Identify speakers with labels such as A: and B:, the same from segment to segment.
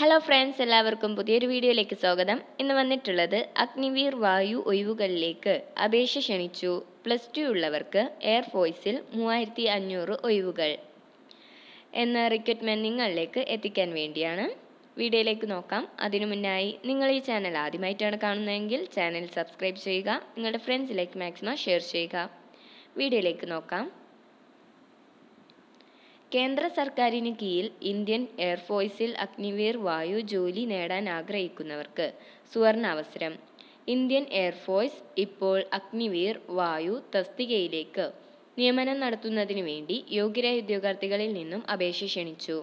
A: hello friends എല്ലാവർക്കും പുതിയൊരു വീഡിയോയിലേക്ക് സ്വാഗതം ഇന്ന് വന്നിട്ടുള്ളത് അഗ്നിവീർ വായു ഒഴിവുകളിലേക്ക് അപേക്ഷ ക്ഷണിച്ചു പ്ലസ് ടു ഉള്ളവർക്ക് എയർഫോഴ്സിൽ മൂവായിരത്തി അഞ്ഞൂറ് ഒഴിവുകൾ എന്ന റിക്രൂട്ട്മെൻറ്റ് നിങ്ങളിലേക്ക് എത്തിക്കാൻ വേണ്ടിയാണ് വീഡിയോയിലേക്ക് നോക്കാം അതിനു മുന്നായി നിങ്ങൾ ഈ ചാനൽ ആദ്യമായിട്ടാണ് കാണുന്നതെങ്കിൽ ചാനൽ സബ്സ്ക്രൈബ് ചെയ്യുക നിങ്ങളുടെ ഫ്രണ്ട്സിലേക്ക് മാക്സിമം ഷെയർ ചെയ്യുക വീഡിയോയിലേക്ക് നോക്കാം കേന്ദ്ര സർക്കാരിന് കീഴിൽ ഇന്ത്യൻ എയർഫോഴ്സിൽ അഗ്നിവീർ വായു ജോലി നേടാൻ ആഗ്രഹിക്കുന്നവർക്ക് സുവർണാവസരം ഇന്ത്യൻ എയർഫോഴ്സ് ഇപ്പോൾ അഗ്നിവീർ വായു തസ്തികയിലേക്ക് നിയമനം നടത്തുന്നതിനു വേണ്ടി യോഗ്യരായ ഉദ്യോഗാർത്ഥികളിൽ നിന്നും അപേക്ഷ ക്ഷണിച്ചു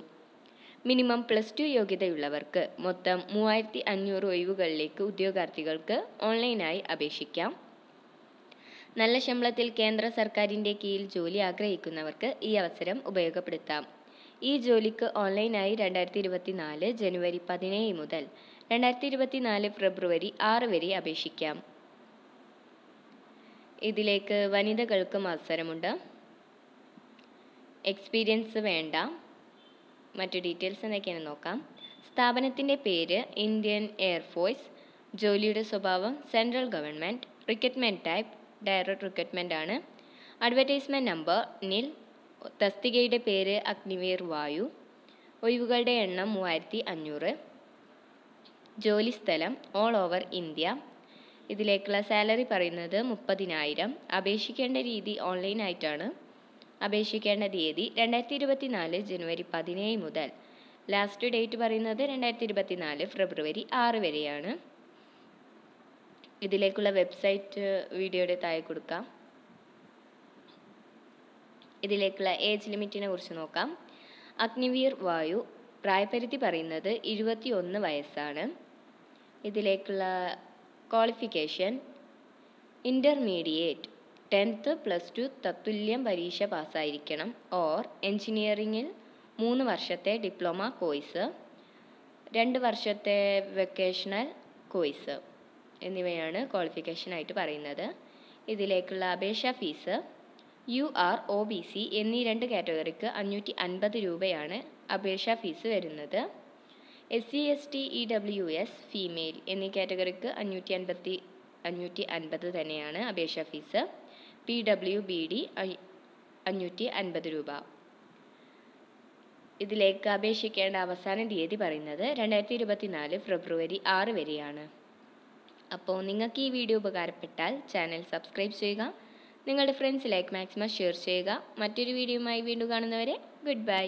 A: മിനിമം പ്ലസ് ടു യോഗ്യതയുള്ളവർക്ക് മൊത്തം മൂവായിരത്തി അഞ്ഞൂറ് ഒഴിവുകളിലേക്ക് ഉദ്യോഗാർത്ഥികൾക്ക് ഓൺലൈനായി അപേക്ഷിക്കാം നല്ല ശമ്പളത്തിൽ കേന്ദ്ര സർക്കാരിൻ്റെ കീഴിൽ ജോലി ആഗ്രഹിക്കുന്നവർക്ക് ഈ അവസരം ഉപയോഗപ്പെടുത്താം ഈ ജോലിക്ക് ഓൺലൈനായി രണ്ടായിരത്തി നാല് ജനുവരി പതിനേഴ് മുതൽ രണ്ടായിരത്തി നാല് ഫെബ്രുവരി ആറ് വരെ അപേക്ഷിക്കാം ഇതിലേക്ക് വനിതകൾക്കും അവസരമുണ്ട് എക്സ്പീരിയൻസ് വേണ്ട മറ്റു ഡീറ്റെയിൽസ് എന്നൊക്കെയാണ് നോക്കാം സ്ഥാപനത്തിൻ്റെ പേര് ഇന്ത്യൻ എയർഫോഴ്സ് ജോലിയുടെ സ്വഭാവം central government recruitment type direct recruitment ആണ് അഡ്വർടൈസ്മെൻറ്റ് നമ്പർ നിൽ തസ്തികയുടെ പേര് അഗ്നിവീർ വായു ഒഴിവുകളുടെ എണ്ണം മൂവായിരത്തി അഞ്ഞൂറ് ജോലി സ്ഥലം ഓൾ ഓവർ ഇന്ത്യ ഇതിലേക്കുള്ള സാലറി പറയുന്നത് മുപ്പതിനായിരം അപേക്ഷിക്കേണ്ട രീതി ഓൺലൈനായിട്ടാണ് അപേക്ഷിക്കേണ്ട തീയതി രണ്ടായിരത്തി ഇരുപത്തി നാല് ജനുവരി പതിനേഴ് മുതൽ ലാസ്റ്റ് ഡേറ്റ് പറയുന്നത് രണ്ടായിരത്തി ഇരുപത്തി നാല് ഫെബ്രുവരി ആറ് വരെയാണ് ഇതിലേക്കുള്ള വെബ്സൈറ്റ് വീഡിയോയുടെ താഴെ കൊടുക്കാം ഇതിലേക്കുള്ള ഏജ് ലിമിറ്റിനെ കുറിച്ച് നോക്കാം അഗ്നിവീർ വായു പ്രായപരിധി പറയുന്നത് ഇരുപത്തി ഒന്ന് വയസ്സാണ് ഇതിലേക്കുള്ള qualification intermediate tenth plus two തത്തുല്യം പരീക്ഷ പാസ്സായിരിക്കണം ഓർ എൻജിനീയറിങ്ങിൽ മൂന്ന് വർഷത്തെ ഡിപ്ലോമ കോഴ്സ് രണ്ട് വർഷത്തെ വെക്കേഷണൽ കോഴ്സ് എന്നിവയാണ് ക്വാളിഫിക്കേഷനായിട്ട് പറയുന്നത് ഇതിലേക്കുള്ള അപേക്ഷാ fees U R O B C എന്നീ രണ്ട് കാറ്റഗറിക്ക് അഞ്ഞൂറ്റി അൻപത് രൂപയാണ് അപേക്ഷാ ഫീസ് വരുന്നത് S C S T E W S female എന്നീ കാറ്റഗറിക്ക് അഞ്ഞൂറ്റി അൻപത്തി അഞ്ഞൂറ്റി അൻപത് തന്നെയാണ് അപേക്ഷാ fees P W B D അഞ്ഞൂറ്റി അൻപത് രൂപ ഇതിലേക്ക് അപേക്ഷിക്കേണ്ട അവസാന തീയതി പറയുന്നത് രണ്ടായിരത്തി ഇരുപത്തിനാല് ഫെബ്രുവരി ആറ് വരെയാണ് അപ്പോൾ നിങ്ങൾക്ക് ഈ വീഡിയോ ഉപകാരപ്പെട്ടാൽ ചാനൽ സബ്സ്ക്രൈബ് ചെയ്യുക നിങ്ങളുടെ ഫ്രണ്ട്സിലേക്ക് മാക്സിമം ഷെയർ ചെയ്യുക മറ്റൊരു വീഡിയോയുമായി വീണ്ടും കാണുന്നവരെ ഗുഡ് ബൈ